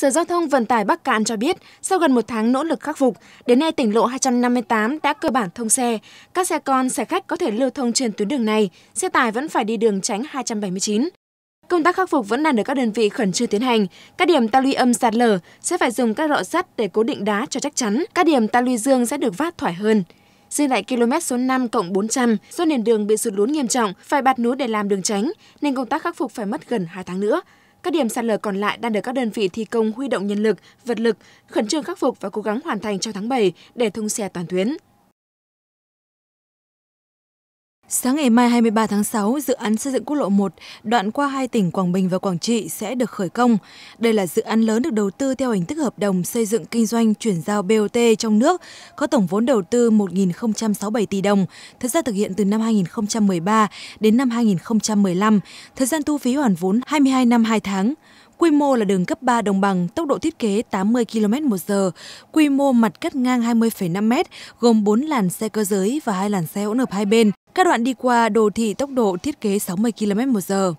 Sở Giao thông Vận tải Bắc Cạn cho biết, sau gần một tháng nỗ lực khắc phục, đến nay tỉnh lộ 258 đã cơ bản thông xe. Các xe con, xe khách có thể lưu thông trên tuyến đường này, xe tải vẫn phải đi đường tránh 279. Công tác khắc phục vẫn đang được các đơn vị khẩn trương tiến hành. Các điểm ta luy âm sạt lở sẽ phải dùng các rọ sắt để cố định đá cho chắc chắn. Các điểm ta luy dương sẽ được vát thoải hơn. Riêng tại km số 5 cộng 400, do nền đường bị sụt lún nghiêm trọng, phải bạt núi để làm đường tránh, nên công tác khắc phục phải mất gần 2 tháng nữa. Các điểm sạt lở còn lại đang được các đơn vị thi công huy động nhân lực, vật lực, khẩn trương khắc phục và cố gắng hoàn thành trong tháng 7 để thông xe toàn tuyến. Sáng ngày mai 23 tháng 6, dự án xây dựng quốc lộ 1 đoạn qua hai tỉnh Quảng Bình và Quảng Trị sẽ được khởi công. Đây là dự án lớn được đầu tư theo hình thức hợp đồng xây dựng kinh doanh chuyển giao BOT trong nước, có tổng vốn đầu tư 1.067 tỷ đồng, thời gian thực hiện từ năm 2013 đến năm 2015, thời gian thu phí hoàn vốn 22 năm 2 tháng. Quy mô là đường cấp 3 đồng bằng, tốc độ thiết kế 80 km một giờ, quy mô mặt cắt ngang 20,5 m, gồm 4 làn xe cơ giới và hai làn xe hỗn hợp hai bên. Các đoạn đi qua đô thị tốc độ thiết kế 60 km/h.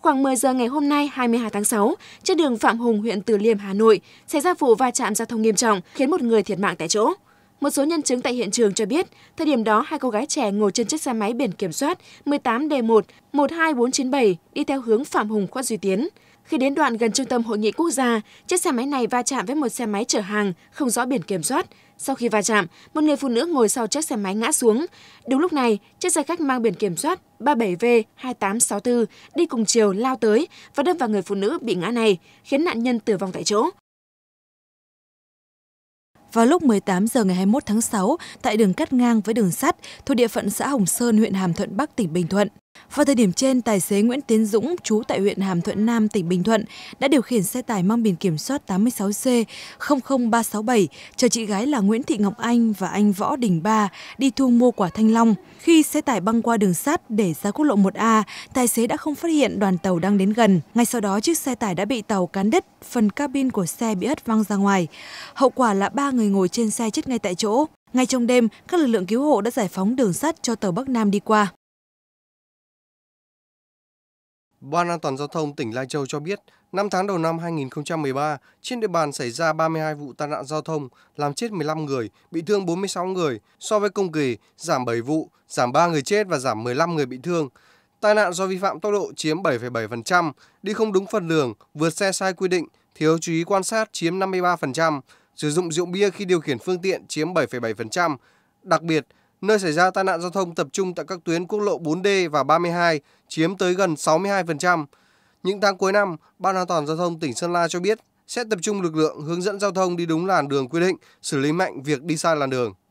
Khoảng 10 giờ ngày hôm nay 22 tháng 6, trên đường Phạm Hùng, huyện Từ Liêm, Hà Nội, xảy ra vụ va chạm giao thông nghiêm trọng khiến một người thiệt mạng tại chỗ. Một số nhân chứng tại hiện trường cho biết, thời điểm đó hai cô gái trẻ ngồi trên chiếc xe máy biển kiểm soát 18D1 12497 đi theo hướng Phạm Hùng Quất Duy Tiến. Khi đến đoạn gần trung tâm hội nghị quốc gia, chiếc xe máy này va chạm với một xe máy chở hàng không rõ biển kiểm soát. Sau khi va chạm, một người phụ nữ ngồi sau chiếc xe máy ngã xuống. Đúng lúc này, chiếc xe khách mang biển kiểm soát 37V2864 đi cùng chiều lao tới và đâm vào người phụ nữ bị ngã này, khiến nạn nhân tử vong tại chỗ. Vào lúc 18 giờ ngày 21 tháng 6, tại đường cắt ngang với đường sắt thuộc địa phận xã Hồng Sơn, huyện Hàm Thuận Bắc, tỉnh Bình Thuận, vào thời điểm trên, tài xế Nguyễn Tiến Dũng, trú tại huyện Hàm Thuận Nam, tỉnh Bình Thuận, đã điều khiển xe tải mang biển kiểm soát 86C00367 chở chị gái là Nguyễn Thị Ngọc Anh và anh Võ Đình Ba đi thu mua quả thanh long. Khi xe tải băng qua đường sắt để ra quốc lộ 1A, tài xế đã không phát hiện đoàn tàu đang đến gần. Ngay sau đó, chiếc xe tải đã bị tàu cán đứt, phần cabin của xe bị hất văng ra ngoài. Hậu quả là ba người ngồi trên xe chết ngay tại chỗ. Ngay trong đêm, các lực lượng cứu hộ đã giải phóng đường sắt cho tàu Bắc Nam đi qua. Ban An toàn giao thông tỉnh Lai Châu cho biết, 5 tháng đầu năm 2013, trên địa bàn xảy ra 32 vụ tai nạn giao thông, làm chết 15 người, bị thương 46 người, so với cùng kỳ giảm 7 vụ, giảm 3 người chết và giảm 15 người bị thương. Tai nạn do vi phạm tốc độ chiếm 7,7%, đi không đúng phần đường, vượt xe sai quy định, thiếu chú ý quan sát chiếm 53%, sử dụng rượu bia khi điều khiển phương tiện chiếm 7,7%. Đặc biệt, Nơi xảy ra tai nạn giao thông tập trung tại các tuyến quốc lộ 4D và 32 chiếm tới gần 62%. Những tháng cuối năm, Ban An toàn giao thông tỉnh Sơn La cho biết sẽ tập trung lực lượng hướng dẫn giao thông đi đúng làn đường quy định, xử lý mạnh việc đi sai làn đường.